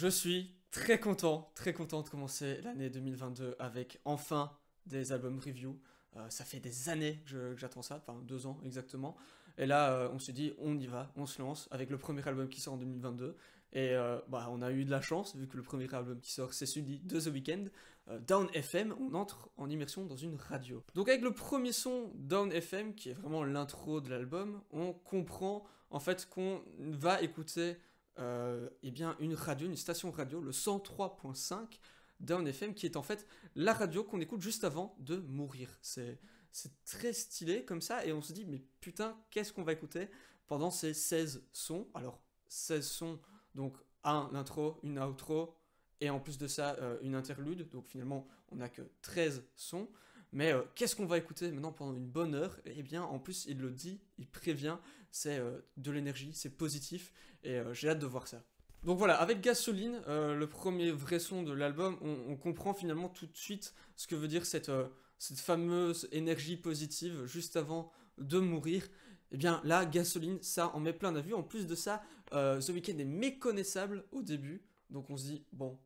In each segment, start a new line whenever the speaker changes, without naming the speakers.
Je suis très content, très content de commencer l'année 2022 avec enfin des albums review. Euh, ça fait des années que j'attends ça, enfin deux ans exactement. Et là, euh, on s'est dit, on y va, on se lance avec le premier album qui sort en 2022. Et euh, bah, on a eu de la chance, vu que le premier album qui sort, c'est celui de The Weeknd. Down FM, on entre en immersion dans une radio. Donc avec le premier son Down FM, qui est vraiment l'intro de l'album, on comprend en fait qu'on va écouter euh, eh bien, une radio, une station radio, le 103.5 d'un FM, qui est en fait la radio qu'on écoute juste avant de mourir. C'est très stylé comme ça, et on se dit, mais putain, qu'est-ce qu'on va écouter pendant ces 16 sons Alors, 16 sons, donc un intro, une outro, et en plus de ça, euh, une interlude, donc finalement, on n'a que 13 sons. Mais euh, qu'est-ce qu'on va écouter maintenant pendant une bonne heure Eh bien, en plus, il le dit, il prévient, c'est euh, de l'énergie, c'est positif, et euh, j'ai hâte de voir ça. Donc voilà, avec Gasoline, le premier vrai son de l'album, on, comprend finalement tout de suite ce que veut dire cette, fameuse énergie positive juste avant de mourir. Eh bien là, Gasoline, ça en met plein d'avis. vue. En plus de ça, The Weeknd est méconnaissable au début, donc on se dit, bon,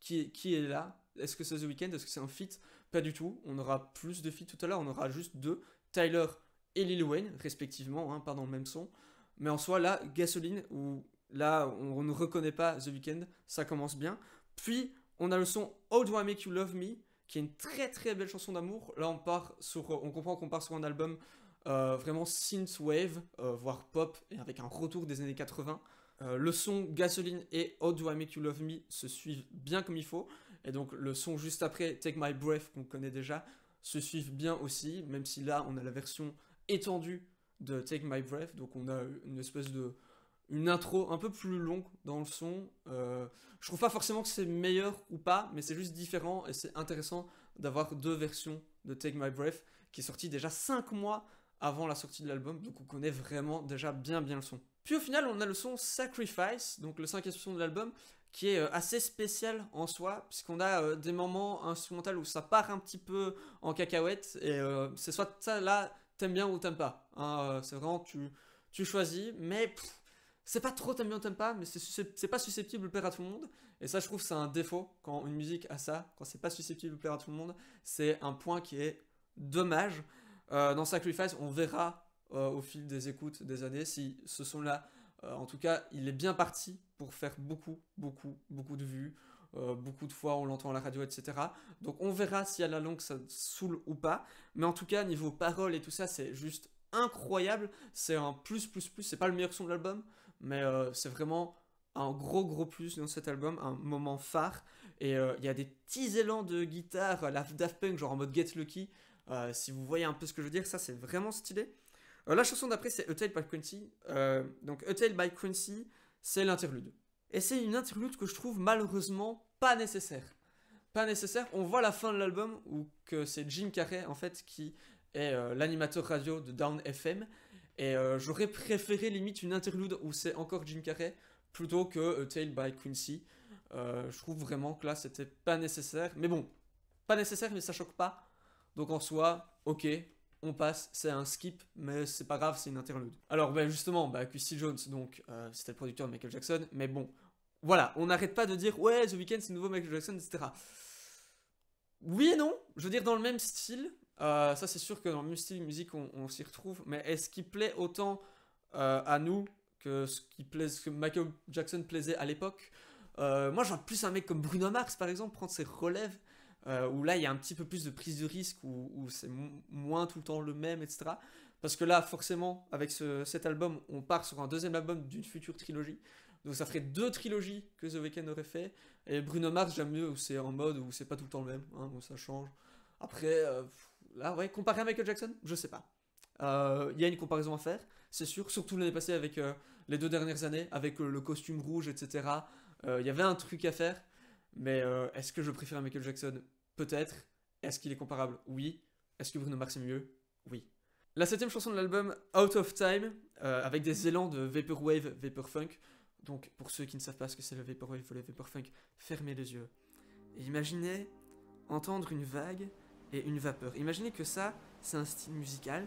qui est, qui est là Est-ce que c'est The Weeknd Est-ce que c'est un feat pas du tout. On aura plus de filles tout à l'heure. On aura juste deux, Tyler et Lil Wayne, respectivement, hein, pas dans le même son. Mais en soi, là, Gasoline, où là, on, ne reconnaît pas The Weeknd, ça commence bien. Puis, on a le son How Do I Make You Love Me, qui est une très très belle chanson d'amour. Là, on part sur, on comprend qu'on part sur un album euh, vraiment synthwave, Wave, euh, voire pop, et avec un retour des années 80. Euh, le son Gasoline et How Do I Make You Love Me se suivent bien comme il faut. Et donc le son juste après Take My Breath qu'on connaît déjà se suivent bien aussi, même si là on a la version étendue de Take My Breath. Donc on a une espèce de une intro un peu plus longue dans le son. Je euh, je trouve pas forcément que c'est meilleur ou pas, mais c'est juste différent et c'est intéressant d'avoir deux versions de Take My Breath qui est sortie déjà 5 mois avant la sortie de l'album. Donc on connaît vraiment déjà bien bien le son. Puis au final, on a le son Sacrifice, donc le cinquième son de l'album, qui est euh, assez spécial en soi, puisqu'on a euh, des moments instrumentaux où ça part un petit peu en cacahuète, et euh, c'est soit ça là, t'aimes bien ou t'aimes pas. Hein, c'est vraiment, tu, tu choisis, mais c'est pas trop t'aimes bien ou t'aimes pas, mais c'est pas susceptible de plaire à tout le monde. Et ça, je trouve, c'est un défaut quand une musique a ça, quand c'est pas susceptible de plaire à tout le monde, c'est un point qui est dommage. dans Sacrifice, on verra euh, au fil des écoutes des années. Si ce son-là, euh, en tout cas, il est bien parti pour faire beaucoup, beaucoup, beaucoup de vues. Euh, beaucoup de fois on l'entend à la radio, etc. Donc on verra si à la longue ça saoule ou pas. Mais en tout cas, niveau paroles et tout ça, c'est juste incroyable. C'est un plus, plus, plus. C'est pas le meilleur son de l'album, mais c'est vraiment un gros, gros plus dans cet album, un moment phare. Et il y a des petits élans de guitare, la Daft Punk, genre en mode Get Lucky. si vous voyez un peu ce que je veux dire, ça c'est vraiment stylé. Euh, la chanson d'après, c'est A by Quincy. Euh, donc, A by Quincy, c'est l'interlude. Et c'est une interlude que je trouve malheureusement pas nécessaire. Pas nécessaire. On voit la fin de l'album où que c'est Jim Carrey, en fait, qui est euh, l'animateur radio de Down FM. Et j'aurais préféré limite une interlude où c'est encore Jim Carrey plutôt que A Tale by Quincy. je trouve vraiment que là, c'était pas nécessaire. Mais bon, pas nécessaire, mais ça choque pas. Donc en soi, ok, on passe, c'est un skip, mais c'est pas grave, c'est une interlude. Alors ben justement, bah, QC Jones, donc euh, c'était le producteur de Michael Jackson, mais bon, voilà, on n'arrête pas de dire ouais, The Weeknd c'est nouveau Michael Jackson, etc. Oui et non, je veux dire dans le même style, euh, ça c'est sûr que dans le même style musique on, s'y retrouve, mais est-ce qu'il plaît autant euh, à nous que ce qui que Michael Jackson plaisait à l'époque Moi j'aime plus un mec comme Bruno Mars par exemple prendre ses relèves euh, où là il y a un petit peu plus de prise de risque, où, c'est moins tout le temps le même, etc. Parce que là, forcément, avec cet album, on part sur un deuxième album d'une future trilogie. Donc ça ferait deux trilogies que The Weeknd aurait fait. Et Bruno Mars, j'aime mieux où c'est en mode où c'est pas tout le temps le même, hein, où ça change. Après, euh, là, ouais, comparé à Michael Jackson, je sais pas. Euh, il y a une comparaison à faire, c'est sûr, surtout l'année passée avec les deux dernières années, avec le costume rouge, etc. Il y avait un truc à faire. Mais euh, est-ce que je préfère Michael Jackson Peut-être. Est-ce qu'il est comparable Oui. Est-ce que Bruno Mars est mieux Oui. La septième chanson de l'album, Out of Time, euh, avec des élans de Vaporwave, Vaporfunk. Donc pour ceux qui ne savent pas ce que c'est le Vaporwave ou le Vaporfunk, fermez les yeux. Et imaginez entendre une vague et une vapeur. Imaginez que ça, c'est un style musical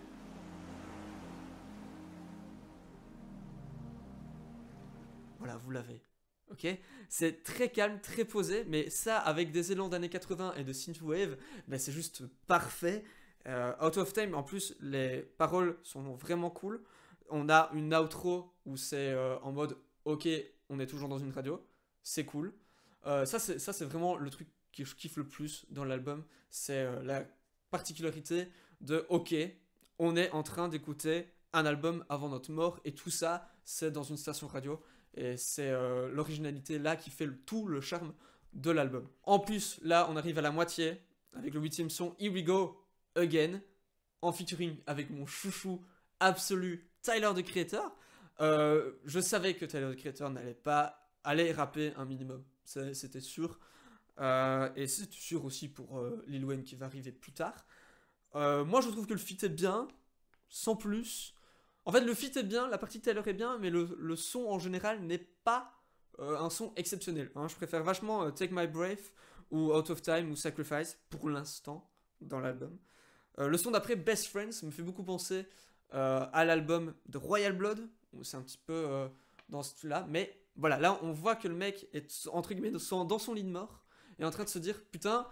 Voilà, vous l'avez. Ok, c'est très calme, très posé, mais ça avec des élans d'années 80 et de synthwave, ben c'est juste parfait. Euh, out of Time, en plus, les paroles sont vraiment cool. On a une outro où c'est euh, en mode ok, on est toujours dans une radio, c'est cool. Euh, ça, c'est vraiment le truc que je kiffe le plus dans l'album, c'est la particularité de ok, on est en train d'écouter un album avant notre mort et tout ça, c'est dans une station radio. Et c'est euh, l'originalité là qui fait tout le charme de l'album. En plus, là, on arrive à la moitié avec le huitième son Here We Go Again, en featuring avec mon chouchou absolu Tyler the Creator. Euh, je savais que Tyler the Creator n'allait pas aller rapper un minimum, c'était sûr. Euh, et c'est sûr aussi pour Lil Wayne qui va arriver plus tard. moi, je trouve que le fit est bien, sans plus. En fait, le fit est bien, la partie Taylor est bien, mais le, son en général n'est pas euh, un son exceptionnel. Hein. Je préfère vachement euh, Take My Breath ou Out of Time ou Sacrifice pour l'instant dans l'album. Euh, le son d'après Best Friends me fait beaucoup penser à l'album de Royal Blood. C'est un petit peu dans ce truc là, mais voilà, là on voit que le mec est entre guillemets dans son lit de mort et en train de se dire putain,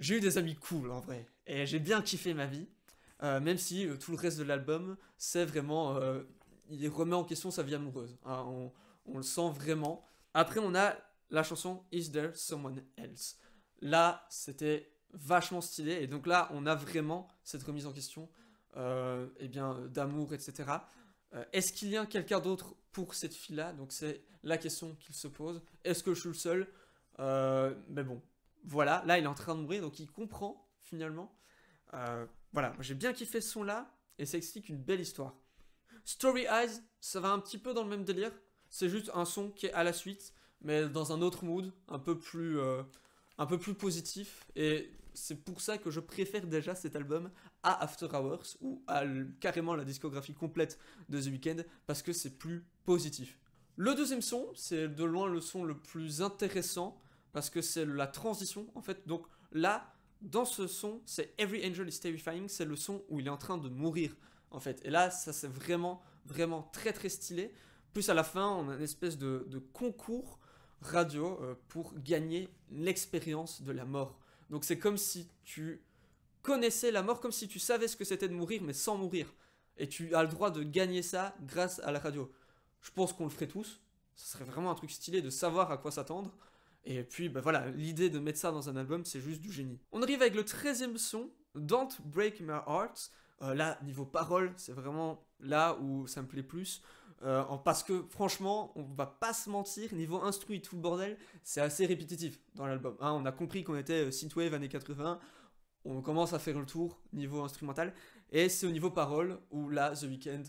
j'ai eu des amis cool en vrai et j'ai bien kiffé ma vie. Euh, même si euh, tout le reste de l'album, c'est vraiment... Euh, il remet en question sa vie amoureuse. Hein, on, le sent vraiment. Après, on a la chanson Is There Someone Else. Là, c'était vachement stylé. Et donc là, on a vraiment cette remise en question eh bien, d'amour, etc. Est-ce qu'il y a quelqu'un d'autre pour cette fille-là Donc c'est la question qu'il se pose. Est-ce que je suis le seul Mais bon, voilà. Là, il est en train de mourir, donc il comprend finalement. Voilà, j'ai bien kiffé ce son-là, et ça explique une belle histoire. Story Eyes, ça va un petit peu dans le même délire. C'est juste un son qui est à la suite, mais dans un autre mood, un peu plus, euh, un peu plus positif. Et c'est pour ça que je préfère déjà cet album à After Hours ou à carrément la discographie complète de The Weeknd parce que c'est plus positif. Le deuxième son, c'est de loin le son le plus intéressant parce que c'est la transition en fait. Donc là, dans ce son, c'est Every Angel is Terrifying, c'est le son où il est en train de mourir, en fait. Et là, ça c'est vraiment, vraiment très très stylé. Plus à la fin, on a une espèce de, concours radio euh, pour gagner l'expérience de la mort. Donc c'est comme si tu connaissais la mort, comme si tu savais ce que c'était de mourir, mais sans mourir. Et tu as le droit de gagner ça grâce à la radio. Je pense qu'on le ferait tous. Ça serait vraiment un truc stylé de savoir à quoi s'attendre. Et puis, bah, voilà, l'idée de mettre ça dans un album, c'est juste du génie. On arrive avec le 13 e son, Don't Break My Heart. Euh, là, niveau parole, c'est vraiment là où ça me plaît plus. Euh, parce que franchement, on va pas se mentir, niveau instruit tout le bordel, c'est assez répétitif dans l'album. Hein. on a compris qu'on était euh, synthwave années 80, on commence à faire le tour niveau instrumental, et c'est au niveau parole où là, The Weeknd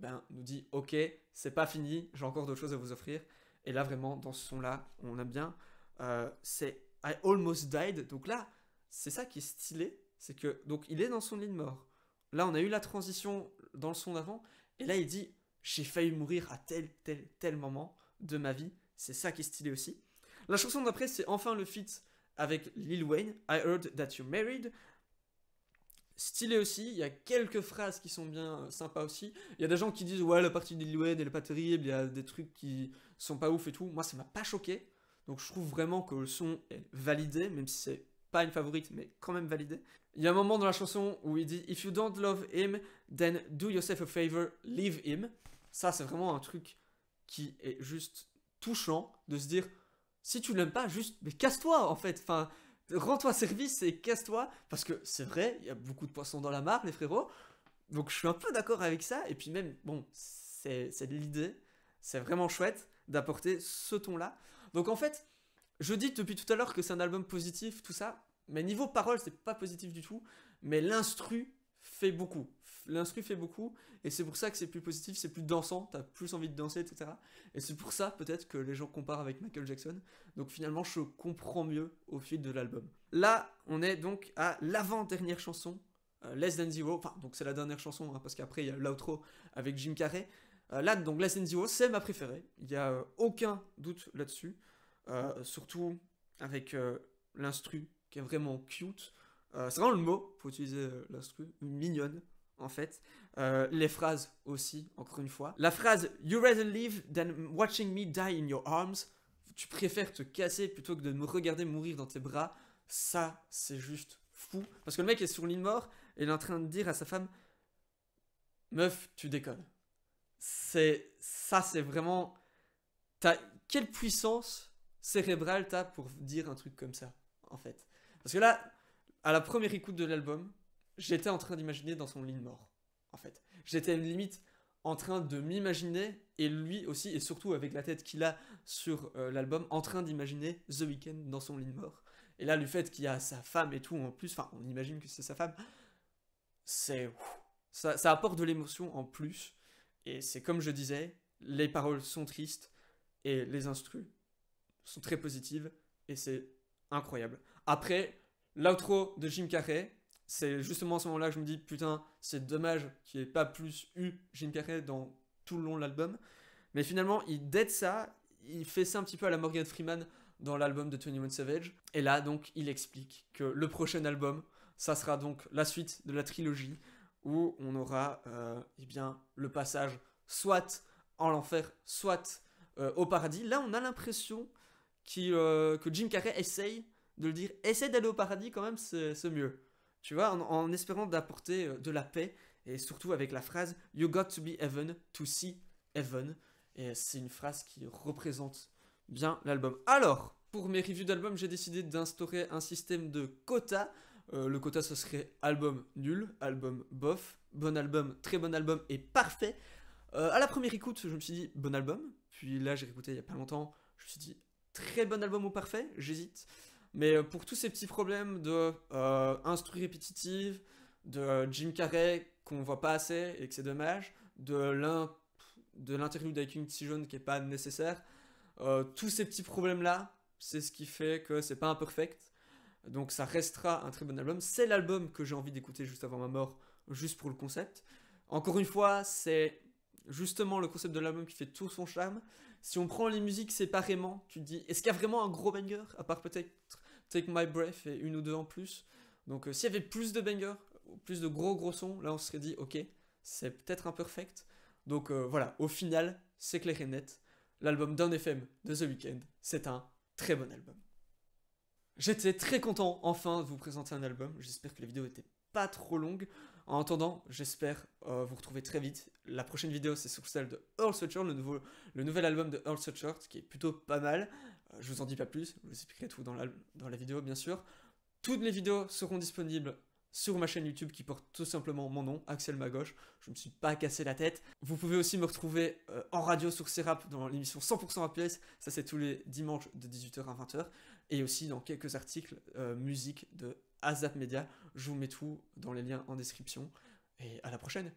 ben, nous dit Ok, c'est pas fini, j'ai encore d'autres choses à vous offrir. Et là, vraiment, dans ce son-là, on aime bien. Euh, c'est I almost died. Donc là, c'est ça qui est stylé, c'est que donc il est dans son lit de mort. Là, on a eu la transition dans le son d'avant, et là il dit j'ai failli mourir à tel tel tel moment de ma vie. C'est ça qui est stylé aussi. La chanson d'après, c'est enfin le feat avec Lil Wayne, I heard that you married. Stylé aussi, il y a quelques phrases qui sont bien euh, sympas aussi. Il y a des gens qui disent ouais la partie de Lil Wayne elle est pas terrible, il y a des trucs qui sont pas ouf et tout. Moi ça m'a pas choqué. Donc je trouve vraiment que le son est validé, même si c'est pas une favorite, mais quand même validé. Il y a un moment dans la chanson où il dit If you don't love him, then do yourself a favor, leave him. Ça, c'est vraiment un truc qui est juste touchant de se dire si tu l'aimes pas, juste, mais casse-toi en fait. Enfin, rends-toi service et casse-toi. Parce que c'est vrai, il y a beaucoup de poissons dans la mare, les frérots. Donc je suis un peu d'accord avec ça. Et puis même, bon, c'est l'idée. C'est vraiment chouette d'apporter ce ton-là. Donc en fait, je dis depuis tout à l'heure que c'est un album positif, tout ça, mais niveau parole, c'est pas positif du tout, mais l'instru fait beaucoup. L'instru fait beaucoup, et c'est pour ça que c'est plus positif, c'est plus dansant, t'as plus envie de danser, etc. Et c'est pour ça, peut-être, que les gens comparent avec Michael Jackson. Donc finalement, je comprends mieux au fil de l'album. Là, on est donc à l'avant-dernière chanson, euh, Less Than Zero, enfin, donc c'est la dernière chanson, hein, parce qu'après, il y a l'outro avec Jim Carrey. Euh, là, donc Zero, c'est ma préférée. Il n'y a euh, aucun doute là-dessus. Euh, surtout avec l'instru qui est vraiment cute. c'est vraiment le mot pour utiliser l'instru. Mignonne en fait. les phrases aussi, encore une fois. La phrase You rather live than watching me die in your arms. Tu préfères te casser plutôt que de me regarder mourir dans tes bras. Ça, c'est juste fou. Parce que le mec est sur l'île mort et il est en train de dire à sa femme Meuf, tu déconnes c'est ça, c'est vraiment. quelle puissance cérébrale t'as pour dire un truc comme ça, en fait Parce que là, à la première écoute de l'album, j'étais en train d'imaginer dans son lit mort, en fait. J'étais à une limite en train de m'imaginer, et lui aussi, et surtout avec la tête qu'il a sur euh, l'album, en train d'imaginer The Weeknd dans son lit mort. Et là, le fait qu'il y a sa femme et tout en plus, enfin, on imagine que c'est sa femme, c'est. ça apporte de l'émotion en plus. Et c'est comme je disais, les paroles sont tristes et les instrus sont très positives et c'est incroyable. Après, l'outro de Jim Carrey, c'est justement à ce moment-là que je me dis putain, c'est dommage qu'il n'y ait pas plus eu Jim Carrey dans tout le long de l'album. Mais finalement, il dette ça, il fait ça un petit peu à la Morgan Freeman dans l'album de Tony 21 Savage. Et là, donc, il explique que le prochain album, ça sera donc la suite de la trilogie où on aura euh, eh bien, le passage soit en l'enfer, soit euh, au paradis. Là, on a l'impression euh, que Jim Carrey essaye de le dire, essaye d'aller au paradis quand même, c'est mieux. Tu vois, en, espérant d'apporter de la paix, et surtout avec la phrase You got to be heaven to see heaven. Et c'est une phrase qui représente bien l'album. Alors, pour mes reviews d'album, j'ai décidé d'instaurer un système de quotas. Euh, le quota, ce serait album nul, album bof, bon album, très bon album et parfait. Euh, à la première écoute, je me suis dit bon album. Puis là, j'ai écouté il y a pas longtemps, je me suis dit très bon album ou parfait, j'hésite. Mais euh, pour tous ces petits problèmes de euh, instru répétitive, de Jim Carrey qu'on voit pas assez et que c'est dommage, de l'interview d'Aking Tijon qui est pas nécessaire, tous ces petits problèmes là, c'est ce qui fait que c'est pas un imperfect. Donc ça restera un très bon album. C'est l'album que j'ai envie d'écouter juste avant ma mort, juste pour le concept. Encore une fois, c'est justement le concept de l'album qui fait tout son charme. Si on prend les musiques séparément, tu te dis, est-ce qu'il y a vraiment un gros banger À part peut-être Take My Breath et une ou deux en plus. Donc euh, s'il y avait plus de bangers, plus de gros gros sons, là on serait dit, ok, c'est peut-être imperfect. Donc euh, voilà, au final, c'est clair et net. L'album d'un FM de The Weeknd, c'est un très bon album. J'étais très content enfin de vous présenter un album. J'espère que la vidéo n'était pas trop longue. En attendant, j'espère euh, vous retrouver très vite. La prochaine vidéo, c'est sur celle de Earl Sweatshirt, le, nouveau, le nouvel album de Earl Sweatshirt, qui est plutôt pas mal. Je euh, je vous en dis pas plus, je vous expliquerai tout dans la, dans la vidéo, bien sûr. Toutes les vidéos seront disponibles sur ma chaîne YouTube qui porte tout simplement mon nom, Axel Magoche. Je me suis pas cassé la tête. Vous pouvez aussi me retrouver euh, en radio sur Serap dans l'émission 100% APS, Ça, c'est tous les dimanches de 18h à 20h. Et aussi dans quelques articles euh, musique de Azap Media. Je vous mets tout dans les liens en description. Et à la prochaine!